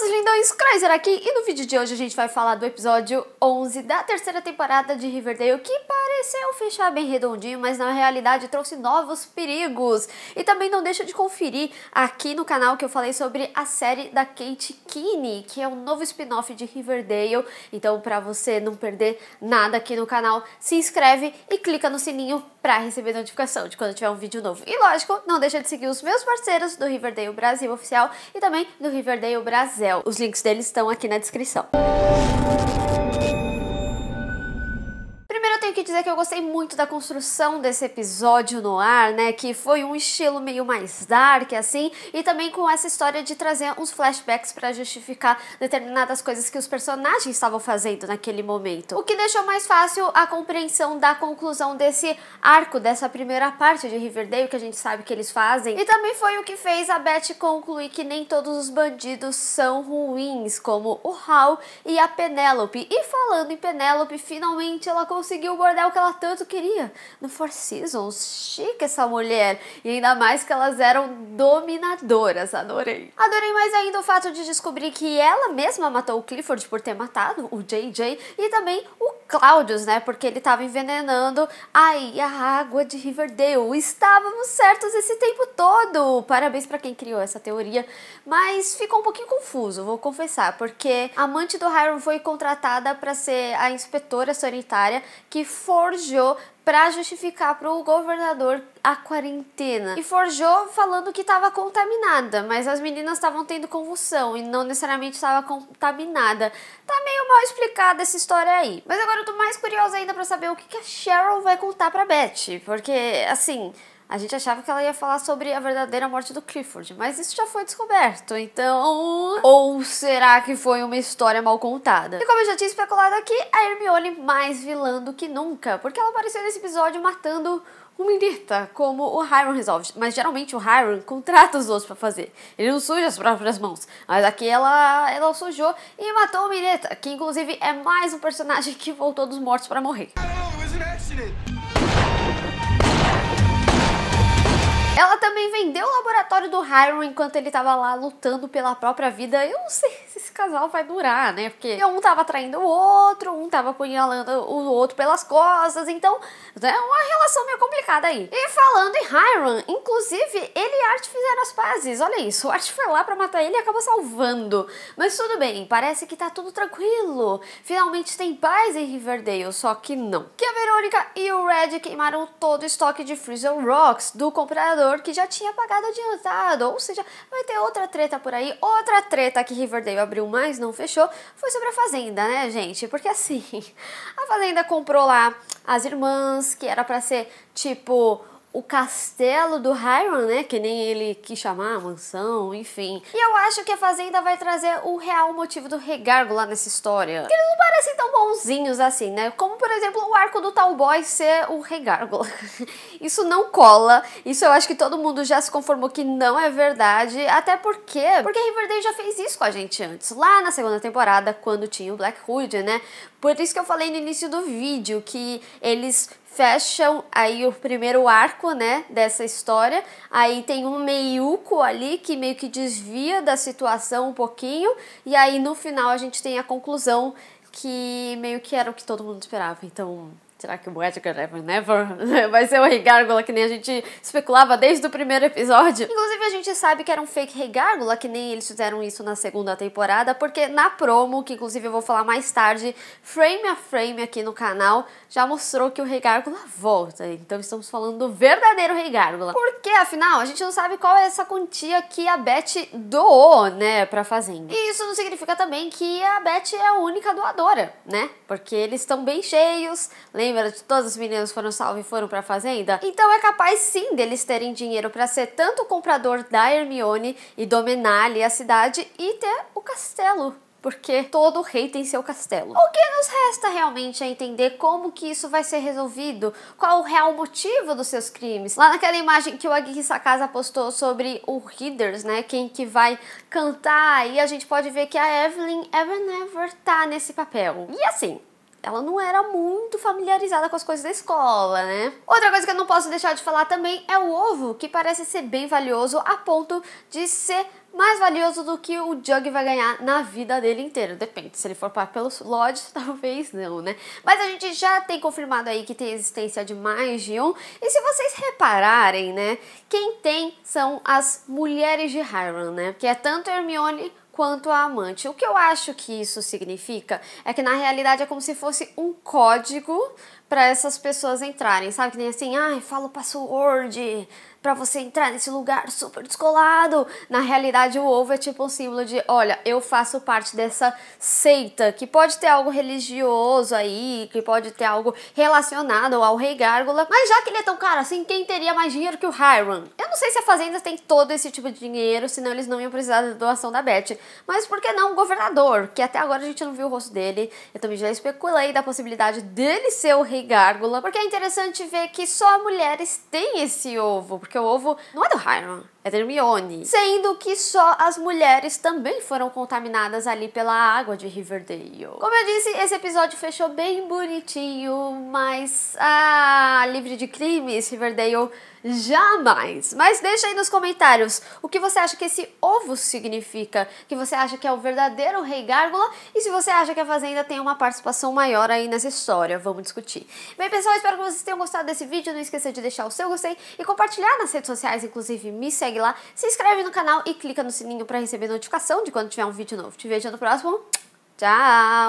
seus lindões, Chrysler aqui e no vídeo de hoje a gente vai falar do episódio 11 da terceira temporada de Riverdale que pareceu fechar bem redondinho, mas na realidade trouxe novos perigos. E também não deixa de conferir aqui no canal que eu falei sobre a série da Kate Skinny, que é um novo spin-off de Riverdale. Então, para você não perder nada aqui no canal, se inscreve e clica no sininho para receber notificação de quando tiver um vídeo novo. E lógico, não deixa de seguir os meus parceiros do Riverdale Brasil Oficial e também do Riverdale Brasil. Os links deles estão aqui na descrição. Música dizer que eu gostei muito da construção desse episódio no ar, né? Que foi um estilo meio mais dark, assim, e também com essa história de trazer uns flashbacks para justificar determinadas coisas que os personagens estavam fazendo naquele momento. O que deixou mais fácil a compreensão da conclusão desse arco, dessa primeira parte de Riverdale, que a gente sabe que eles fazem. E também foi o que fez a Beth concluir que nem todos os bandidos são ruins, como o Hal e a Penélope. E falando em Penélope, finalmente ela conseguiu guardar o que ela tanto queria. No Four Seasons, chique essa mulher. E ainda mais que elas eram dominadoras, adorei. Adorei mais ainda o fato de descobrir que ela mesma matou o Clifford por ter matado o JJ e também o Cláudios, né? Porque ele estava envenenando aí a água de Riverdale. Estávamos certos esse tempo todo. Parabéns para quem criou essa teoria, mas ficou um pouquinho confuso, vou confessar, porque a amante do Hiram foi contratada para ser a inspetora sanitária que forjou para justificar para o governador a quarentena. E forjou falando que estava contaminada, mas as meninas estavam tendo convulsão e não necessariamente estava contaminada. Tá meio mal explicada essa história aí. Mas agora eu tô mais curiosa ainda para saber o que, que a Cheryl vai contar para Beth, porque assim, a gente achava que ela ia falar sobre a verdadeira morte do Clifford, mas isso já foi descoberto, então. Ou será que foi uma história mal contada? E como eu já tinha especulado aqui, a Hermione mais vilã do que nunca, porque ela apareceu nesse episódio matando uma Minita, como o Hiram resolve. Mas geralmente o Hiram contrata os outros para fazer. Ele não suja as próprias mãos. Mas aqui ela, ela sujou e matou o Mineta, que inclusive é mais um personagem que voltou dos mortos para morrer. Ela também vendeu o laboratório do Hiram enquanto ele tava lá lutando pela própria vida. Eu não sei se esse casal vai durar, né? Porque um tava traindo o outro, um tava apunhalando o outro pelas costas. Então, é uma relação meio complicada aí. E falando em Hiram, inclusive, ele e Art fizeram as pazes. Olha isso, Art foi lá para matar ele e acabou salvando. Mas tudo bem, parece que tá tudo tranquilo. Finalmente tem paz em Riverdale, só que não. Que a Verônica e o Red queimaram todo o estoque de Freezer Rocks do comprador jogador que já tinha pagado adiantado, ou seja, vai ter outra treta por aí, outra treta que Riverdale abriu, mas não fechou, foi sobre a Fazenda, né, gente? Porque assim, a Fazenda comprou lá as irmãs, que era para ser tipo o castelo do Hyron, né? Que nem ele quis chamar, a mansão, enfim. E eu acho que a Fazenda vai trazer o real motivo do regargo lá nessa história. Que eles não parecem tão bonzinhos assim, né? Como, por exemplo, o arco do Tal Boy ser o regargo. isso não cola. Isso eu acho que todo mundo já se conformou que não é verdade. Até porque... Porque Riverdale já fez isso com a gente antes. Lá na segunda temporada, quando tinha o Black Hood, né? Por isso que eu falei no início do vídeo que eles fecham aí o primeiro arco, né, dessa história. Aí tem um meiuco ali que meio que desvia da situação um pouquinho, e aí no final a gente tem a conclusão que meio que era o que todo mundo esperava. Então, Será que o Edgar Ever Never vai ser o Rei Gárgula que nem a gente especulava desde o primeiro episódio? Inclusive, a gente sabe que era um fake Rei Gárgula, que nem eles fizeram isso na segunda temporada, porque na promo, que inclusive eu vou falar mais tarde, frame a frame aqui no canal, já mostrou que o Rei Gárgula volta. Então estamos falando do verdadeiro Rei Gárgula. Porque, afinal, a gente não sabe qual é essa quantia que a Beth doou, né, pra Fazenda. E isso não significa também que a Beth é a única doadora, né? Porque eles estão bem cheios, lembra? Lembra de todas as meninas foram salvas e foram para a fazenda? Então é capaz sim deles terem dinheiro para ser tanto o comprador da Hermione e dominar ali a cidade e ter o castelo porque todo rei tem seu castelo. O que nos resta realmente é entender como que isso vai ser resolvido, qual o real motivo dos seus crimes. Lá naquela imagem que o Agui Sakasa postou sobre o Readers, né, quem que vai cantar, e a gente pode ver que a Evelyn Ever Never tá nesse papel. E assim, ela não era muito familiarizada com as coisas da escola, né? Outra coisa que eu não posso deixar de falar também é o ovo, que parece ser bem valioso a ponto de ser mais valioso do que o Jug vai ganhar na vida dele inteira. Depende, se ele for pago pelos lodges, talvez não, né? Mas a gente já tem confirmado aí que tem existência de mais de um. E se vocês repararem, né? Quem tem são as mulheres de Hiram, né? Que é tanto Hermione quanto a amante. O que eu acho que isso significa é que na realidade é como se fosse um código para essas pessoas entrarem, sabe? Que nem assim, ai, ah, password, para você entrar nesse lugar super descolado. Na realidade, o ovo é tipo um símbolo de, olha, eu faço parte dessa seita, que pode ter algo religioso aí, que pode ter algo relacionado ao rei Gárgula, mas já que ele é tão caro assim, quem teria mais dinheiro que o Hiram? Eu não sei se a fazenda tem todo esse tipo de dinheiro, senão eles não iam precisar da doação da Beth, mas por que não o governador, que até agora a gente não viu o rosto dele, eu também já especulei da possibilidade dele ser o rei Gárgula, porque é interessante ver que só mulheres têm esse ovo, porque o ovo não é do Hiram é Hermione. Sendo que só as mulheres também foram contaminadas ali pela água de Riverdale. Como eu disse, esse episódio fechou bem bonitinho, mas ah, livre de crimes, Riverdale jamais. Mas deixa aí nos comentários o que você acha que esse ovo significa, que você acha que é o verdadeiro rei gárgula e se você acha que a fazenda tem uma participação maior aí nessa história, vamos discutir. Bem, pessoal, espero que vocês tenham gostado desse vídeo, não esqueça de deixar o seu gostei e compartilhar nas redes sociais, inclusive me segue segue lá, se inscreve no canal e clica no sininho para receber notificação de quando tiver um vídeo novo. Te vejo no próximo. Tchau!